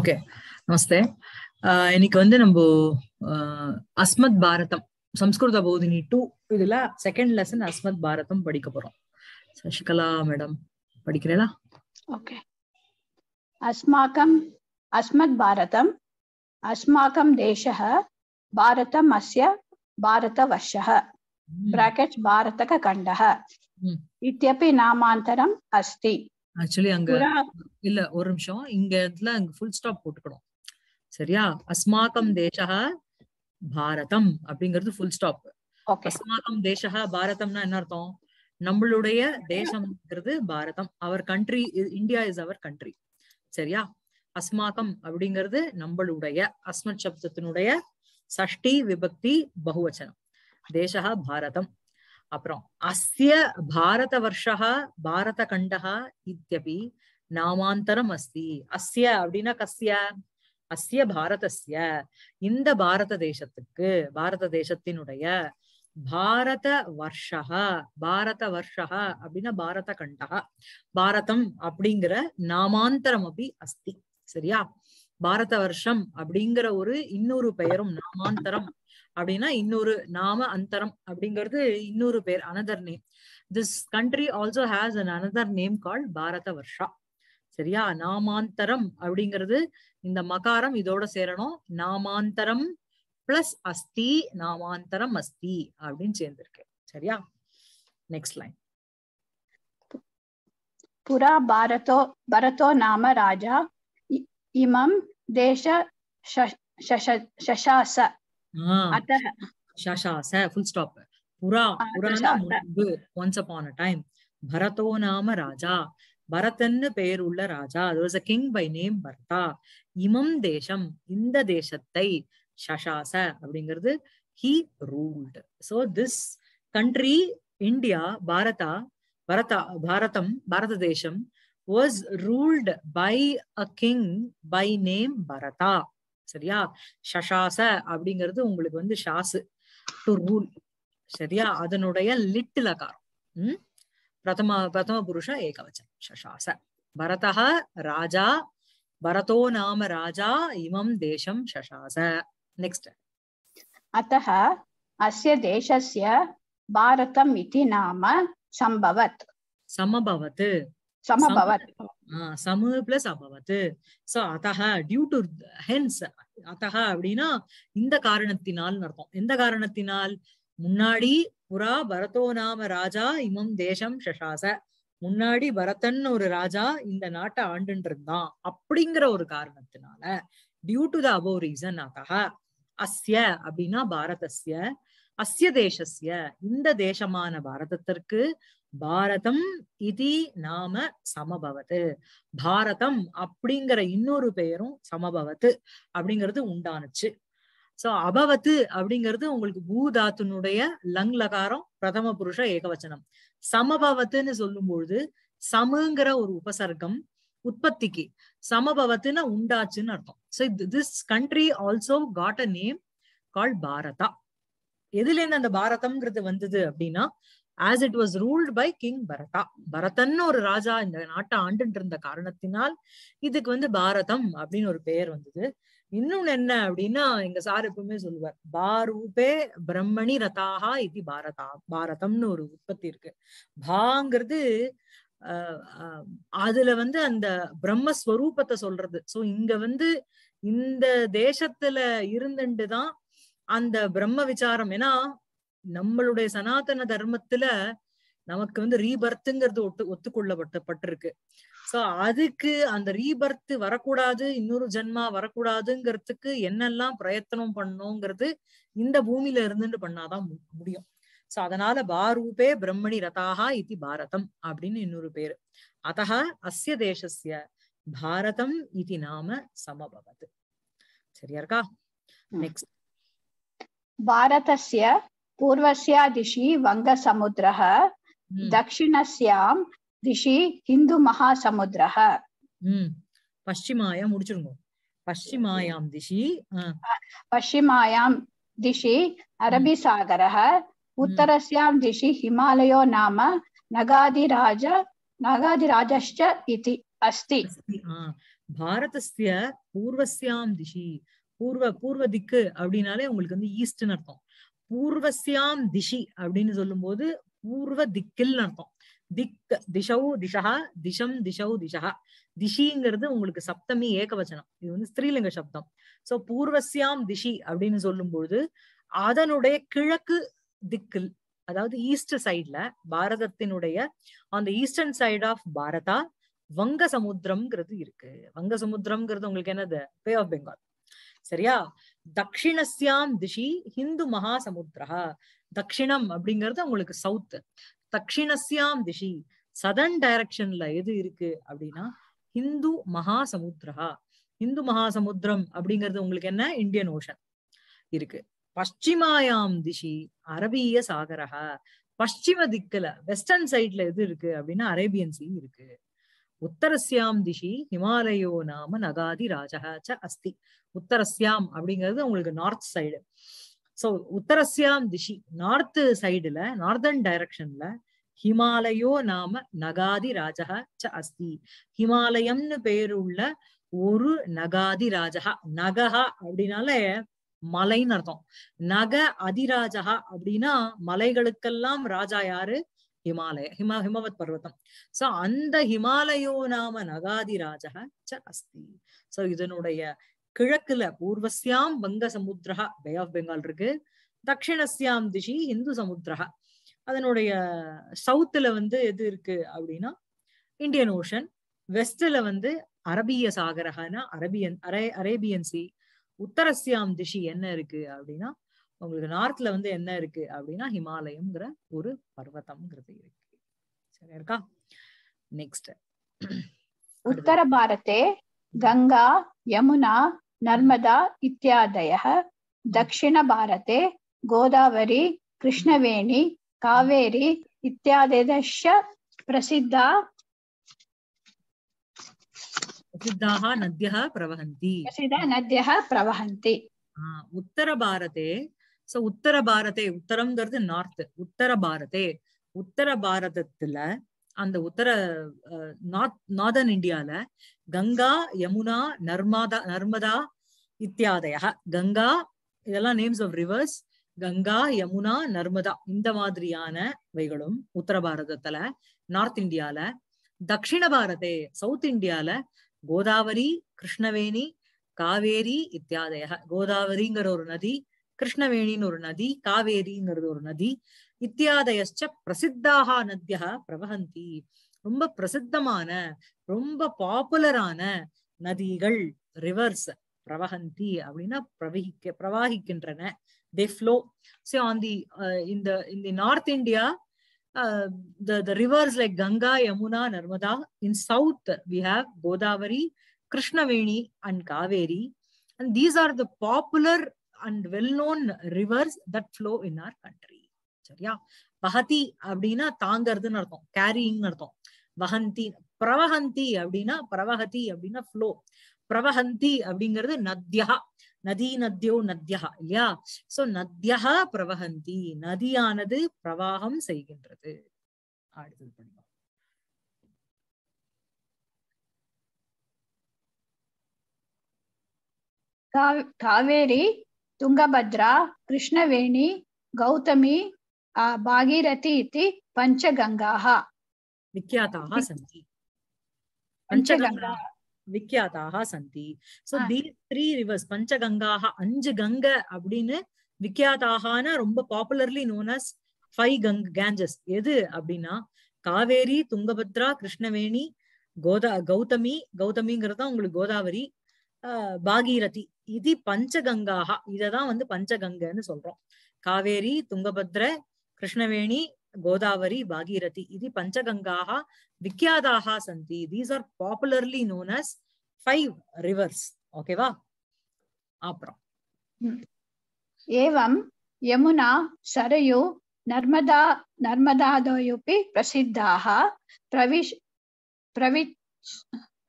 Okay நமஸ்தே uh, இன்னைக்கு வந்து நம்ம uh, அஸ்மத் பாரதம் சம்ஸ்கிருத போதினி டூ இதுல செகண்ட் லெசன் அஸ்மத் பாரதம் படிக்க போறோம் சசிகலா மேடம் படிக்கிறீங்களா ஓகே அஸ்மாக்கம் அஸ்மத் பாரதம் அஸ்மாக்கம் தேச பாரதம் அஸ்ய பாரத வர்ஷः பாரதக भारतकखण्डः இத்தியப்பி நாமாந்தரம் அஸ்தி ஆக்சுவலி அங்க இல்ல ஒரு நிமிஷம் இங்க இடத்துல அங்க ஃபுல் ஸ்டாப் போட்டுக்கணும் சரியா அஸ்மாக்கம் தேசகா பாரதம் அப்படிங்கிறது ஃபுல் ஸ்டாப் அஸ்மாக்கம் தேசகா பாரதம்னா என்ன அர்த்தம் நம்மளுடைய தேசம்ங்கிறது பாரதம் our country India is our country சரியா அஸ்மாக்கம் அப்படிங்கிறது நம்மளுடைய அஸ்மத் சப்தத்தினுடைய சஷ்டி விபக்தி பகுவச்சனம் தேசகா பாரதம் அப்புறம் அசிய பாரத வருஷா பாரத கண்டகா இத்தியபி நாமாந்தரம் அஸ்தி அஸ்ய அப்படின்னா கஸ்ய அஸ்ய பாரதஸ்ய இந்த பாரத தேசத்துக்கு பாரத தேசத்தினுடைய பாரத வர்ஷா பாரத வர்ஷா அப்படின்னா பாரத கண்டகா பாரதம் அப்படிங்கிற நாமாந்தரம் அப்படி அஸ்தி சரியா பாரத வருஷம் அப்படிங்கிற ஒரு இன்னொரு பெயரும் நாமாந்தரம் அப்படின்னா இன்னொரு நாம அந்தரம் அப்படிங்கிறது இன்னொரு பேர் another name this country also has an another name call Bharata Varsha சரியா நாமாந்தரம் அப்படிங்கிறது இந்த மகாரம் இதோட சேரணும் நாமாந்தரம் பிளஸ் அஸ்தி நாமாந்தரம் அஸ்தி அப்படின்னு சேர்ந்திருக்கு சரியா நெக்ஸ்ட் லைன் புரா பாரதோ பரதோ நாம ராஜா இமம் தேச शशास अतः शशास फुल स्टॉप पुरा पुराना முன்பு once upon a பரதோ நாம ராஜா பரதன்னு பெயர் உள்ள ராஜா அது கிங் பை நேம் பர்தா இமம் தேசம் இந்த தேசத்தை சசாச அப்படிங்கிறது he ruled so this country India Bharata Bharata பாரதம் பாரத தேசம் was ruled by a king by name Bharata சரியா ஷஷாச அப்படிங்கிறது உங்களுக்கு வந்து ஷாசு டு ரூல் சரியா அதனுடைய லிட்டில் அகாரம் உம் பிரதம பிரதம புருஷ ஏகவச்சனம் ஷஷாச பரதக ராஜா பரதோ நாம ராஜா இமம் தேசம் ஷஷாச நெக்ஸ்ட் அத்தः अस्य देशस्य भारतम् इति नाम सम्भवत् समभवत् समभवत् சம பிளஸ் அபவத்து சோ அத்தக டியூ டு ஹென்ஸ் அத்தக அப்படின்னா இந்த காரணத்தினால் அர்த்தம் எந்த காரணத்தினால் முன்னாடி புறா பரதோ நாம ராஜா இமம் தேசம் சசாச முன்னாடி பரதன் ஒரு ராஜா இந்த நாட்டை ஆண்டுன்னு இருந்தான் அப்படிங்கிற ஒரு காரணத்தினால due to the above reason அத்தக அஸ்ய அப்படின்னா பாரதஸ்ய அஸ்ய தேசஸ்ய இந்த தேசமான பாரதத்திற்கு பாரதம் இது நாம சமபவத்து பாரதம் அப்படிங்கிற இன்னொரு பெயரும் சமபவத்து அப்படிங்கிறது உண்டானுச்சு சோ அபவத்து அப்படிங்கிறது உங்களுக்கு பூதாத்துனுடைய லங் லகாரம் பிரதம புருஷ ஏகவச்சனம் சமபவத்துன்னு சொல்லும் பொழுது சமுங்கிற ஒரு உபசர்க்கம் உற்பத்திக்கு சமபவத்துன்னு உண்டாச்சுன்னு அர்த்தம் so this country also got a name call Bharata எதுல இருந்து அந்த பாரதம்ங்கிறது வந்தது அப்படின்னா as it was ruled by king Bharata Bharathan ஒரு ராஜா இந்த நாட்டை ஆண்டுட்டு இருந்த காரணத்தினால் இதுக்கு வந்து பாரதம் அப்படின்னு ஒரு பெயர் வந்தது இன்னொன்னு என்ன அப்படின்னா எங்க சார் எப்பவுமே சொல்லுவார் பாரூபே பிரம்மணி ரதாகா இது பாரதா பாரதம்னு ஒரு உற்பத்தி இருக்கு பாங்கிறது அதுல வந்து அந்த பிரம்மஸ்வரூபத்தை சொல்றது சோ இங்க வந்து இந்த தேசத்துல இருந்துட்டுதான் அந்த பிரம்ம விசாரம் ஏன்னா நம்மளுடைய சனாதன தர்மத்துல நமக்கு வந்து ரீபர்த்துங்கிறது ஒட்டு ஒத்துக்கொள்ளப்பட்டப்பட்டிருக்கு சோ அதுக்கு அந்த ரீபர்த் வரக்கூடாது இன்னொரு ஜென்மா வரக்கூடாதுங்கிறதுக்கு என்னெல்லாம் பிரயத்தனம் பண்ணோங்கிறது இந்த பூமியில இருந்துட்டு பண்ணாதான் முடியும் சோ அதனால பாரூபே பிரம்மணி ரதாகா இது பாரதம் அப்படின்னு இன்னொரு பேரு அத்தக அஸ்ய தேசிய பாரதம் இது நாம சமபவது சரியா இருக்கா நெக்ஸ்ட் பாரதஸ்ய பூர்வசியா திசி வங்க वङ्गसमुद्रः தட்சிணஸ்யாம் திசி ஹிந்து மகா மகாசமுத்திர பஷ்டிமாயா முடிச்சிருங்க பஷ்டிமாயாம் திசி பஷ்டிமாயாம் திசி அரபி சாகரः உத்தரசியாம் திசி ஹிமாலயோ நாம நகாதிராஜ நகாதிராஜश्च इति அஸ்தி பாரதஸ்ய பூர்வசியாம் திசி பூர்வ பூர்வ திக்கு அப்படின்னாலே உங்களுக்கு வந்து ஈஸ்ட்னு அர்த்தம் பூர்வசியாம் திஷி அப்படின்னு சொல்லும் போது பூர்வ திக்கில் அர்த்தம் திக் திஷவு திஷா திஷம் திஷவு திஷா திஷிங்கிறது உங்களுக்கு சப்தமி ஏகவச்சனம் இது வந்து ஸ்திரீலிங்க சப்தம் சோ பூர்வசியாம் திஷி அப்படின்னு சொல்லும்போது அதனுடைய கிழக்கு திக்கில் அதாவது ஈஸ்ட் சைட்ல பாரதத்தினுடைய அந்த ஈஸ்டர்ன் சைட் ஆஃப் பாரதா வங்க சமுத்திரம்ங்கிறது இருக்கு வங்க சமுத்திரம்ங்கிறது உங்களுக்கு என்னது பே ஆஃப் பெங்கால் சரியா தக்ஷிணஸ்யாம் திஷி ஹிந்து மகாசமுத்திரா தக்ஷிணம் அப்படிங்கிறது அவங்களுக்கு சவுத் தக்ஷிணஸ்யாம் திஷி சதன் டைரக்ஷன்ல எது இருக்கு அப்படின்னா ஹிந்து மகாசமுத்திரா இந்து மகாசமுத்திரம் அப்படிங்கிறது உங்களுக்கு என்ன இந்தியன் ஓஷன் இருக்கு பஷ்டிமாயாம் திஷி அரபிய சாகரஹா பஷ்டிம திக்குல வெஸ்டர்ன் சைட்ல எது இருக்கு அப்படின்னா அரேபியன் சீ இருக்கு உத்தரஸ்யாம் திஷி ஹிமாலயோ நாம நகாதி ராஜகாச்ச அஸ்தி உத்தரஸ்யாம் அப்படிங்கிறது உங்களுக்கு நார்த் சைடு சோ உத்தரஸ்யாம் திஷி நார்த்து சைடுல நார்தர்ன் டைரக்ஷன்ல ஹிமாலயோ நாம நகாதி ராஜகா ச அஸ்தி ஹிமாலயம்னு பேருள்ள ஒரு நகாதி ராஜகா நகஹா அப்படின்னால மலைன்னு அர்த்தம் நக அதிராஜகா அப்படின்னா மலைகளுக்கெல்லாம் ராஜா யாரு ஹிமாலய ஹிமா ஹிமவத் பர்வத்தம் சோ அந்த ஹிமாலயோ நாம நகாதிராஜா ச அஸ்தி சோ இதனுடைய கிழக்குல பூர்வசியாம் வங்க சமுத்திரா பே ஆஃப் பெங்கால் இருக்கு தக்ஷிணஸ்யாம் திஷி இந்து சமுத்திரா அதனுடைய சவுத்துல வந்து எது இருக்கு அப்படின்னா இந்தியன் ஓஷன் வெஸ்ட்ல வந்து அரபிய சாகரஹான அரபியன் அரே அரேபியன் சி உத்தரஸ்யாம் திஷி என்ன இருக்கு அப்படின்னா உங்களுக்கு நார்த்ல வந்து என்ன இருக்கு அப்படின்னா ஹிமாலயம்ங்கிற ஒரு பர்வத்தம்ங்கிறது இருக்கு சரியா இருக்கா நெக்ஸ்ட் உத்தர பாரதே கங்கா யமுனா நர்மதா இத்தியாதய தக்ஷிண பாரதே கோதாவரி கிருஷ்ணவேணி காவேரி இத்தியாதேதஸ்ய பிரசித்தா प्रसिद्धाः नद्यः प्रवहन्ति प्रसिद्धाः नद्यः प्रवहन्ति उत्तरभारते சோ உத்தர பாரதே உத்தரம்ங்கிறது நார்த் உத்தர பாரதே உத்தர பாரதத்துல அந்த உத்தர நார்த் நார்தன் இந்தியால கங்கா யமுனா நர்மதா நர்மதா இத்தியாதயா கங்கா இதெல்லாம் names of rivers Ganga Yamuna Narmada இந்த மாதிரியான வைகளும் உத்தர பாரதத்துல நார்த் இந்தியால தக்ஷிண பாரதே சவுத் இந்தியால கோதாவரி கிருஷ்ணவேணி காவேரி இத்தியாதய கோதாவரிங்கிற ஒரு நதி கிருஷ்ணவேணின்னு ஒரு நதி காவேரிங்கிறது ஒரு நதி இத்தியாதயச்ச பிரசித்தாக நத்தியா பிரவஹந்தி ரொம்ப பிரசித்தமான ரொம்ப பாப்புலரான நதிகள் ரிவர்ஸ் பிரவஹந்தி அப்படின்னா பிரவகிக்க பிரவாகிக்கின்றன they flow so on the இந்த இந்த north India the the rivers like Ganga Yamuna Narmada in south we have Godavari Krishnaveni and Kaveri and these are the popular and well known rivers that flow in our country சரியா வஹதி அப்படின்னா தாங்கிறதுன்னு அர்த்தம் கேரிங்னு அர்த்தம் வஹந்தி பிரவஹந்தி அப்படின்னா பிரவஹதி அப்படின்னா ஃப்ளோ பிரவஹந்தி அப்படிங்கிறது நத்யா நதி நத்யோ நத்யா இல்லையா சோ நத்யா பிரவஹந்தி நதியானது பிரவாகம் செய்கின்றது அடுத்தது பண்ணுவோம் காவேரி துங்கபத்ரா கிருஷ்ணவேணி கௌதமி பாகீரதி इति பஞ்சகங்காः विख्याताः सन्ति பஞ்சகங்காः விக்கியாதாக சந்தி சோ தி த்ரீ ரிவர்ஸ் பஞ்சகங்காக அஞ்சு கங்க அப்படின்னு விக்கியாதாகனா ரொம்ப பாப்புலர்லி நோன் அஸ் ஃபைவ் கங் கேஞ்சஸ் எது அப்படின்னா காவேரி துங்கபத்ரா கிருஷ்ணவேணி கோதா கௌதமி கௌதமிங்கிறது உங்களுக்கு கோதாவரி பாகீரதி இது பஞ்சகங்காக இததான் வந்து பஞ்சகங்கன்னு சொல்றோம் காவேரி துங்கபத்ர கிருஷ்ணவேணி கோதாவரி பாகீரதி இது பஞ்சகங்காக விக்கியாதாக சந்தி these are popularly known as five rivers ஓகேவா அப்புறம் ஏவம் யமுனா சரயு நர்மதா நர்மதாதோயுபி பிரசித்தாக பிரவிஷ் பிரவிஷ்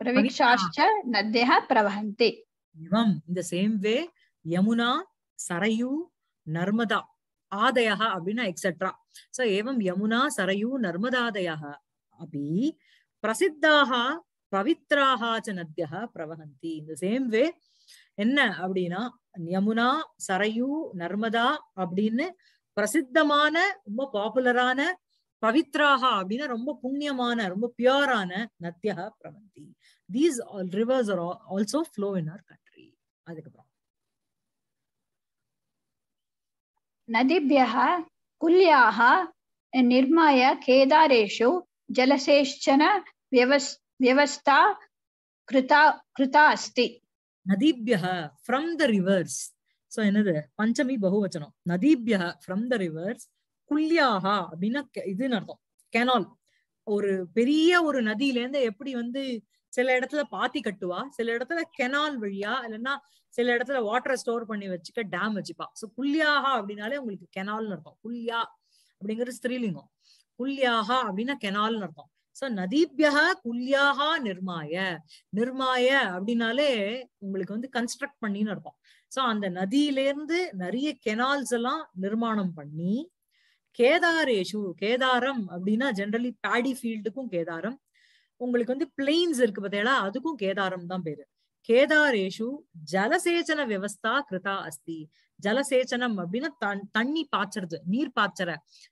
பிரவிக்ஷாச்ச நத்யः பிரவஹन्ति இவம் இந்த சேம் வே யமுனா சரயு நர்மதா ஆதயா அப்படின்னா எக்ஸெட்ரா சோ ஏவம் யமுனா சரயு நர்மதாதயா அப்படி பிரசித்தாக பவித்ராக ச பிரவகந்தி இந்த சேம் வே என்ன அப்படின்னா யமுனா சரயு நர்மதா அப்படின்னு பிரசித்தமான ரொம்ப பாப்புலரான பவித்ராக அப்படின்னா ரொம்ப புண்ணியமான ரொம்ப பியூரான நத்தியா பிரவந்தி these rivers are also flow in our country அதுக்கப்புறம் நதிபியா குல்யாக நிர்மாய கேதாரேஷு ஜலசேஷன வியவஸ்தா கிருதா கிருதா அஸ்தி நதிபியா ஃப்ரம் த ரிவர்ஸ் ஸோ என்னது பஞ்சமி பகுவச்சனம் நதிபியா ஃப்ரம் த ரிவர்ஸ் குல்யாஹா அப்படின்னா இதுன்னு அர்த்தம் கெனால் ஒரு பெரிய ஒரு நதியிலேருந்து எப்படி வந்து சில இடத்துல பாத்தி கட்டுவா சில இடத்துல கெனால் வழியா இல்லைன்னா சில இடத்துல வாட்டரை ஸ்டோர் பண்ணி வச்சுக்க டேம் வச்சுப்பா ஸோ புல்யாகா அப்படின்னாலே உங்களுக்கு கெனால்னு இருக்கும் புல்யா அப்படிங்கிறது ஸ்திரீலிங்கம் புல்யாகா அப்படின்னா கெனால்னு இருக்கும் சோ நதீபியா குல்யாகா நிர்மாய நிர்மாய அப்படின்னாலே உங்களுக்கு வந்து கன்ஸ்ட்ரக்ட் பண்ணின்னு இருக்கும் சோ அந்த நதியில இருந்து நிறைய கெனால்ஸ் எல்லாம் நிர்மாணம் பண்ணி கேதாரேஷு கேதாரம் அப்படின்னா ஜென்ரலி பேடி ஃபீல்டுக்கும் கேதாரம் உங்களுக்கு வந்து பிளெயின்ஸ் இருக்கு பார்த்தீங்களா அதுக்கும் கேதாரம் தான் பேரு கேதாரேஷு ஜலசேச்சன விவஸ்தா கிருதா அஸ்தி ஜலசேச்சனம் அப்படின்னா தண்ணி பாய்ச்சறது நீர் பாய்ச்சற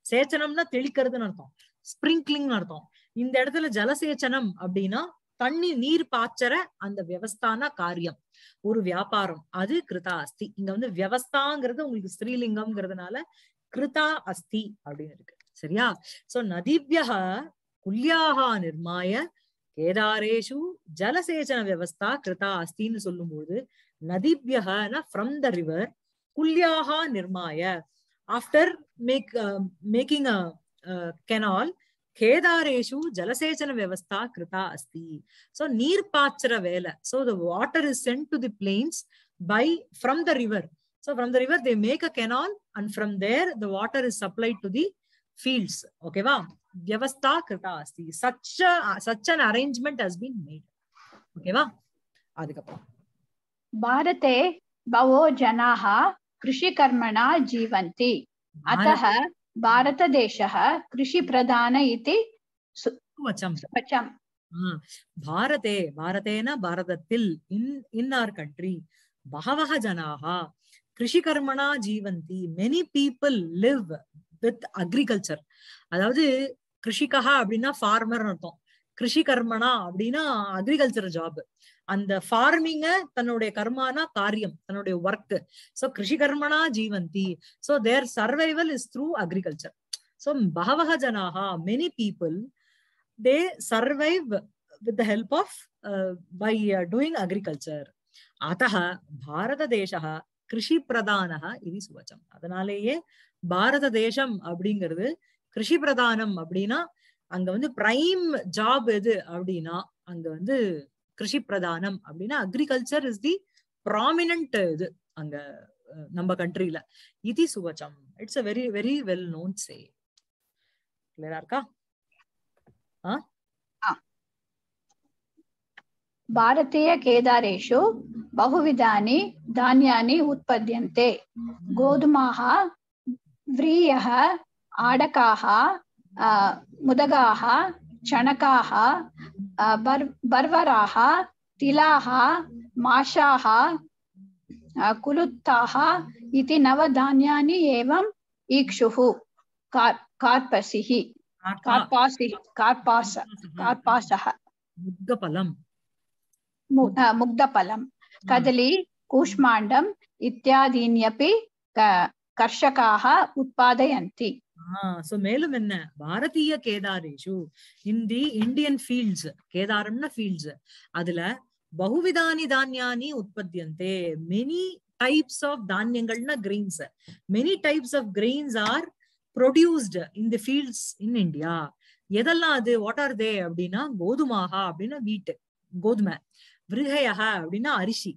சேச்சனம்னா தெளிக்கிறதுன்னு அர்த்தம் ஸ்பிரிங்க்லிங்னு அர்த்தம் இந்த இடத்துல ஜலசேச்சனம் அப்படின்னா தண்ணி நீர் பாய்ச்சற அந்த விவஸ்தான காரியம் ஒரு வியாபாரம் அது கிருதா அஸ்தி இங்க வந்து விவஸ்தாங்கிறது உங்களுக்கு ஸ்ரீலிங்கம்ங்கிறதுனால கிருதா அஸ்தி அப்படின்னு இருக்கு சரியா சோ நதிவியக குல்யாக நிர்மாய கேதாரேஷு ஜலசேச்சன வியவஸ்தா கிருதா அஸ்தின்னு சொல்லும்போது நதிபியகன ஃப்ரம் த ரிவர் குல்யாக நிர்மாய after make making a canal கேதாரேஷு ஜலசேச்சன வியவஸ்தா கிருதா அஸ்தி ஸோ நீர் பாய்ச்சற வேலை so the water is sent to the plains by from the river so from the river they make a canal and from there the water is supplied to the fields ஓகேவா व्यवस्था कृता अस्ति such such an arrangement has been made okay वा அதுக்கப்புறம் भारते बहवो जनाः कृषिकर्मणा जीवन्ति अतः भारतदेशः कृषिप्रधान इति वचम् भारते भारतेन भारततिल् इन इन् आर् कंट्री बहवः जनाः कृषिकर्मणा जीवन्ति many people live with agriculture அதாவது கிருஷிகா அப்படின்னா ஃபார்மர்னு அர்த்தம் கிருஷி கர்மனா அப்படின்னா அக்ரிகல்ச்சர் ஜாப் அந்த ஃபார்மிங்க தன்னுடைய கர்மானா காரியம் தன்னுடைய ஒர்க் சோ கிருஷி கர்மனா ஜீவந்தி so their survival is through agriculture so பகவக ஜனாக many people they survive with help of by doing agriculture பாரத தேச கிருஷி பிரதான இது சுவச்சம் அதனாலேயே பாரத தேசம் அப்படிங்கிறது கிருஷி பிரதானம் அப்படின்னா அங்க வந்து பிரைம் ஜாப் எது அப்படின்னா அங்க வந்து கிருஷி பிரதானம் அப்படின்னா அக்ரிகல்ச்சர் இஸ் தி ப்ராமினன்ட் இது அங்க நம்ம கண்ட்ரில இதி சுவச்சம் it's a very very well known say கிளியரா இருக்கா பாரதீய கேதாரேஷு பகுவிதானி தானியானி ఉత్పద్యంతే கோதுமாக आड़का मुदगाः चणका बर् बर्वराः तिलाः माषाः कुलुत्ताः इति नवधान्यानि एवम् इक्षुः कार्पास कार्पासः मुग्धफलम् कदली कूष्माण्डम् इत्यादीन्यपि कर्षकाः उत्पादयन्ति சோ மேலும் என்ன பாரதிய கேதாரேஷு இந்தி இந்தியன் ஃபீல்ட்ஸ் கேதாரம்னா ஃபீல்ட்ஸ் அதுல பகுவிதானி தானியானி உற்பத்தியந்தே மெனி டைப்ஸ் ஆஃப் தானியங்கள்னா grains many types of grains are produced in the fields in India எதெல்லாம் அது வாட் ஆர் தே அப்படின்னா கோதுமாகா அப்படின்னா வீட்டு கோதுமை விருகையகா அப்படின்னா அரிசி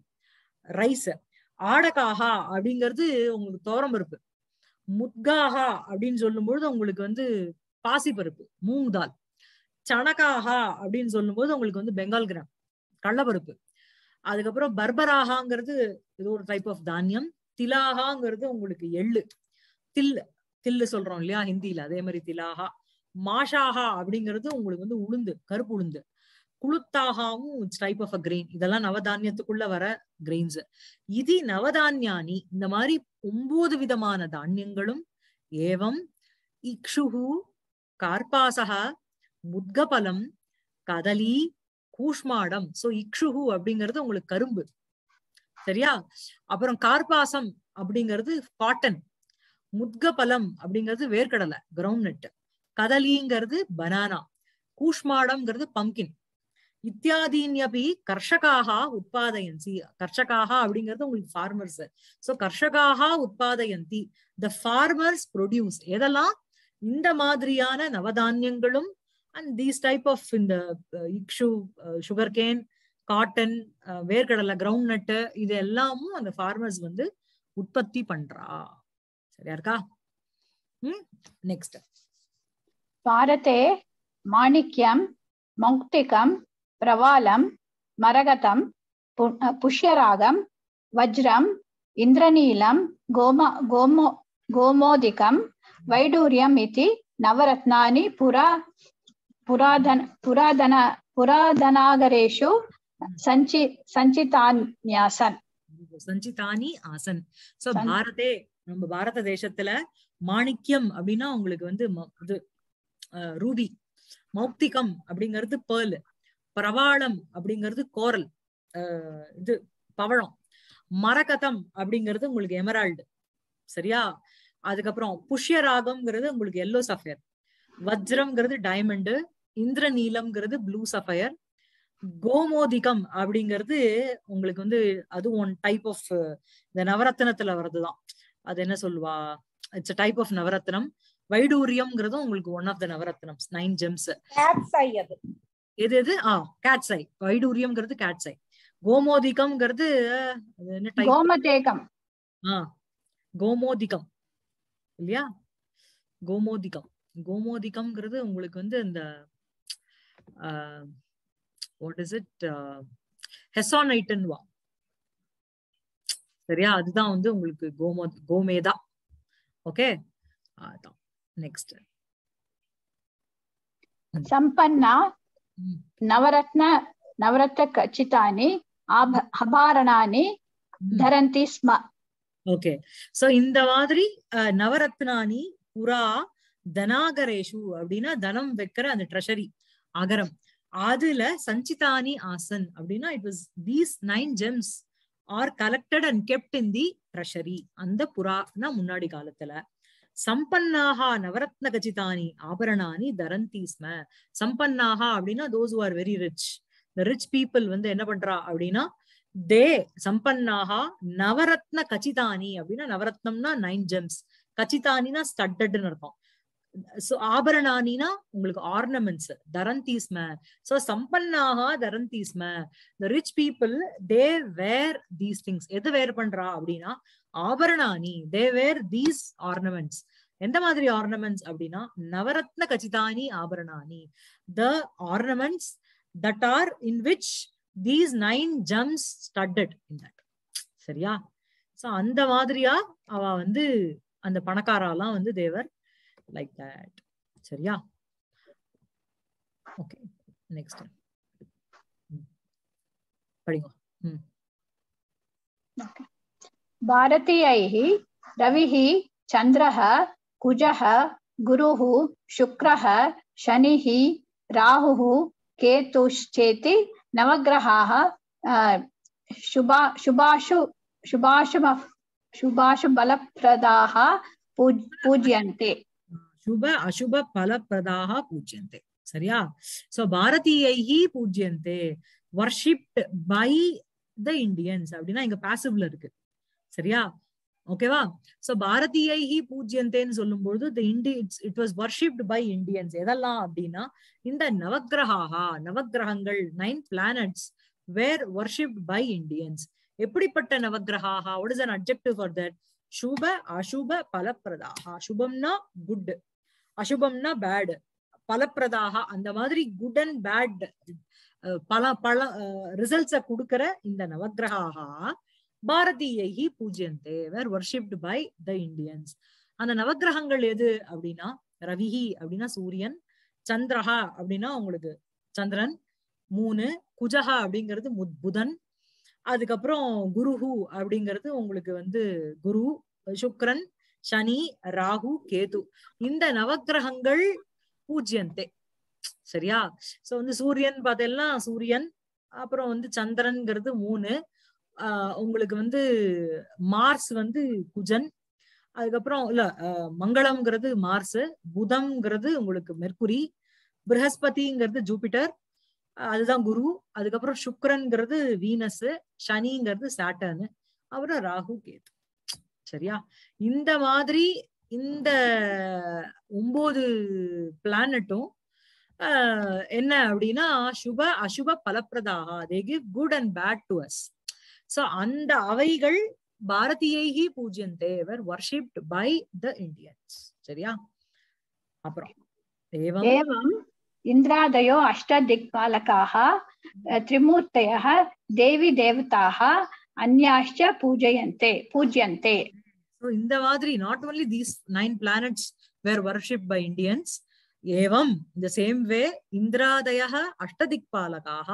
ரைஸ் ஆடக்காகா அப்படிங்கிறது உங்களுக்கு தோரம் இருப்பு முத்காஹா அப்படின்னு சொல்லும் பொழுது உங்களுக்கு வந்து பாசிப்பருப்பு மூங் தால் சனகாகா அப்படின்னு சொல்லும் போது உங்களுக்கு வந்து பெங்கால் கிராம் கடலப்பருப்பு அதுக்கப்புறம் பர்பராகாங்கிறது இது ஒரு டைப் ஆஃப் தானியம் திலாகாங்கிறது உங்களுக்கு எள்ளு தில் தில்லு சொல்றோம் இல்லையா ஹிந்தியில அதே மாதிரி திலாகா மாஷாகா அப்படிங்கிறது உங்களுக்கு வந்து உளுந்து கருப்பு உளுந்து குளுத்தாகவும் டைப் ஆஃப் அ கிரெயின் இதெல்லாம் நவதானியத்துக்குள்ள வர கிரெயின்ஸ் இது நவதானியானி இந்த மாதிரி ஒன்பது விதமான தானியங்களும் ஏவம் இக்ஷுஹு கார்பாசக முத்கபலம் கதலி கூஷ்மாடம் சோ இக்ஷுஹு அப்படிங்கிறது உங்களுக்கு கரும்பு சரியா அப்புறம் கார்பாசம் அப்படிங்கிறது காட்டன் முத்கபலம் அப்படிங்கிறது வேர்க்கடலை கிரவுண்ட் நட் கதலிங்கிறது பனானா கூஷ்மாடம்ங்கிறது பம்கின் இத்தியாதீன்யபி கர்ஷகாக உற்பாதயந்தி கர்ஷகாக அப்படிங்கிறது உங்களுக்கு ஃபார்மர்ஸ் ஸோ கர்ஷகாக உட்பாதயந்தி த ஃபார்மர்ஸ் ப்ரொடியூஸ் எதெல்லாம் இந்த மாதிரியான நவதானியங்களும் அண்ட் தீஸ் டைப் ஆஃப் இந்த uh, இக்ஷு சுகர் கேன் காட்டன் வேர்க்கடலை கிரவுண்ட் நட்டு இது எல்லாமும் அந்த ஃபார்மர்ஸ் வந்து உற்பத்தி பண்றா சரியா இருக்கா நெக்ஸ்ட் பாரதே மாணிக்கம் மௌக்திகம் பிரவாலம் மரகதம் புஷ்யராகம் வஜ்ரம் இந்திரநீலம் கோமா கோமோ கோமோதிகம் வைடூரியம் இது நவரத்னானி புரா புராதன புராதன புராதனாகரேஷு சஞ்சி சஞ்சிதான்யாசன் சஞ்சிதானி ஆசன் சோ பாரதே நம்ம பாரத தேசத்துல மாணிக்கம் அப்படின்னா உங்களுக்கு வந்து இது ரூபி மௌக்திகம் அப்படிங்கிறது பேர்ல் பிரவாளம் அப்படிங்கிறது கோரல் இது பவழம் மரகதம் அப்படிங்கிறது உங்களுக்கு எமரால்டு சரியா அதுக்கப்புறம் புஷ்ய ராகம்ங்கிறது உங்களுக்கு எல்லோ சஃபயர் வஜ்ரம்ங்கிறது டைமண்டு இந்திர நீலம்ங்கிறது ப்ளூ சஃபயர் கோமோதிகம் அப்படிங்கிறது உங்களுக்கு வந்து அது ஒன் டைப் ஆஃப் இந்த நவரத்னத்துல வர்றதுதான் அது என்ன சொல்லுவா இட்ஸ் டைப் ஆஃப் நவரத்னம் வைடூரியம்ங்கிறதும் உங்களுக்கு ஒன் ஆஃப் த நவரத்னம் நைன் ஜெம்ஸ் எது எது ஆ கேட்ஸ் ஐ வைடூரியம்ங்கிறது கேட்ஸ் ஐ கோமோதிகம்ங்கிறது கோமதேகம் ஆ கோமோதிகம் இல்லையா கோமோதிகம் கோமோதிகம்ங்கிறது உங்களுக்கு வந்து இந்த வாட் இஸ் இட் ஹெசானைட்டுன்னுவா சரியா அதுதான் வந்து உங்களுக்கு கோமோ கோமேதா ஓகே அதான் நெக்ஸ்ட் சம்பன்னா நவரத்ன நவரத்ன கச்சிதானி ఆభరణాన్ని தரந்தி ஸ்ம ஓகே சோ இந்த மாதிரி நவரத்னானி புறா தனாகரேஷு அப்படின்னா தனம் வைக்கிற அந்த ட்ரெஷரி அகரம் அதுல சஞ்சிதானி ஆசன் அப்படின்னா it was these nine gems are collected and kept in the treasury அந்த புறா முன்னாடி காலத்துல சம்பன்னாக நவரத்ன கஜிதானி ஆபரணானி தரந்தி ஸ்ம சம்பன்னாக அப்படின்னா தோஸ் ஆர் வெரி ரிச் இந்த ரிச் பீப்புள் வந்து என்ன பண்றா அப்படின்னா தே சம்பன்னாக நவரத்ன கச்சிதானி அப்படின்னா நவரத்னம்னா நைன் ஜெம்ஸ் கச்சிதானினா ஸ்டட்டட்னு அர்த்தம் சோ ஆபரணானினா உங்களுக்கு ஆர்னமெண்ட்ஸ் தரந்தீஸ்ம சோ சம்பன்னாக தரந்தீஸ்ம the rich people they wear these things எது வேர் பண்றா அப்படின்னா ஆபரணானி தே வேர் தீஸ் ஆர்னமெண்ட்ஸ் எந்த மாதிரி ஆர்னமெண்ட்ஸ் அப்படின்னா நவரத்ன கச்சிதானி ஆபரணானி the ornaments that are in which these nine gems studded in that சரியா சோ அந்த மாதிரியா அவ வந்து அந்த பணக்காராலாம் வந்து தேவர் like that. So yeah. Okay, next. पढ़ियो. Hmm. hmm. Okay. भारतीयैः रविः चन्द्रः कुजः गुरुः शुक्रः शनिः राहुः केतुश्चेति नवग्रहाः शुभा शुभाशु शुभाशुभ शुभाशुबलप्रदाः पूज पूज्यन्ते சுப அசுப பல பிரதாக பூஜ்யந்தே சரியா சோ பாரதியை பூஜ்யந்தே வர்ஷிப்ட் பை த இண்டியன்ஸ் அப்படின்னா இங்க பேசிவ்ல இருக்கு சரியா ஓகேவா சோ பாரதியை பூஜ்யந்தேன்னு பொழுது த இண்டி it's it was worshipped by Indians எதெல்லாம் அப்படின்னா இந்த நவகிரகாகா நவகிரகங்கள் nine planets were worshipped by Indians எப்படிப்பட்ட நவகிரகாகா what is an objective for that சுப அசுப பலப்பிரதாக அசுபம்னா குட் அசுபம்னா பேடு பலப்பிரதாக அந்த மாதிரி குட் அண்ட் பேட் பல பல ரிசல்ட்ஸ கொடுக்கற இந்த நவகிரகாக பாரதியை பூஜ்யந்தே வேர் ஒர்ஷிப்டு பை த இண்டியன்ஸ் அந்த நவகிரகங்கள் எது அப்படின்னா ரவிஹி அப்படின்னா சூரியன் சந்திரஹா அப்படின்னா உங்களுக்கு சந்திரன் மூணு குஜஹா அப்படிங்கிறது புதன் அதுக்கப்புறம் குருஹு அப்படிங்கிறது உங்களுக்கு வந்து குரு சுக்ரன் சனி ராகு கேது இந்த நவக்கிரகங்கள் பூஜ்யந்தே சரியா சோ வந்து சூரியன் பார்த்தெல்லாம் சூரியன் அப்புறம் வந்து சந்திரன்ங்கிறது மூணு ஆஹ் உங்களுக்கு வந்து மார்ஸ் வந்து குஜன் அதுக்கப்புறம் இல்ல மங்களம்ங்கிறது மார்ஸ் புதம்ங்கிறது உங்களுக்கு மெர்குரி பிருஹஸ்பதிங்கிறது ஜூபிட்டர் அதுதான் குரு அதுக்கப்புறம் சுக்ரன்ங்கிறது வீனஸ் சனிங்கிறது சாட்டர்னு அப்புறம் ராகு கேது சரியா இந்த மாதிரி இந்த ஒன்பது பிளானட்டும் என்ன அப்படின்னா சுப அசுப பலப்பிரதாக they give good and bad to us so அந்த அவைகள் பாரதியை பூஜ்யம் they were worshipped by the Indians சரியா அப்புறம் தேவம் இந்திராதயோ அஷ்டதிக்பாலகாக திரிமூர்த்தய தேவி தேவதாக அந்யாஷ்ட பூஜையந்தே பூஜ்யந்தே இந்த மாதிரி not only these nine planets were worship by Indians ஏவம் இந்த சேம் வே இந்திராதய அஷ்டதிக்பாலகாக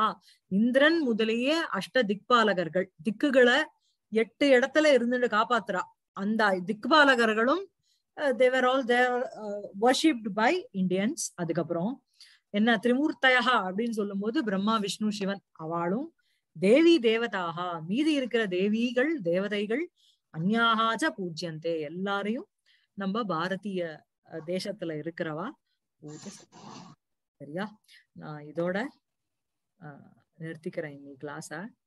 இந்திரன் முதலிய அஷ்டதிக்பாலகர்கள் திக்குகளை எட்டு இடத்துல இருந்துட்டு காப்பாத்துறா அந்த திக்பாலகர்களும் they were all there worshipped by Indians அதுக்கப்புறம் என்ன திரிமூர்த்தையா அப்படின்னு சொல்லும் போது பிரம்மா விஷ்ணு சிவன் அவளும் தேவி தேவதாகா மீதி இருக்கிற தேவிகள் தேவதைகள் அந்யாகாச்ச பூஜ்யந்தே எல்லாரையும் நம்ம பாரதிய தேசத்துல இருக்கிறவா பூஜை சரியா நான் இதோட நிறுத்திக்கிறேன் இன்னைக்கு கிளாஸ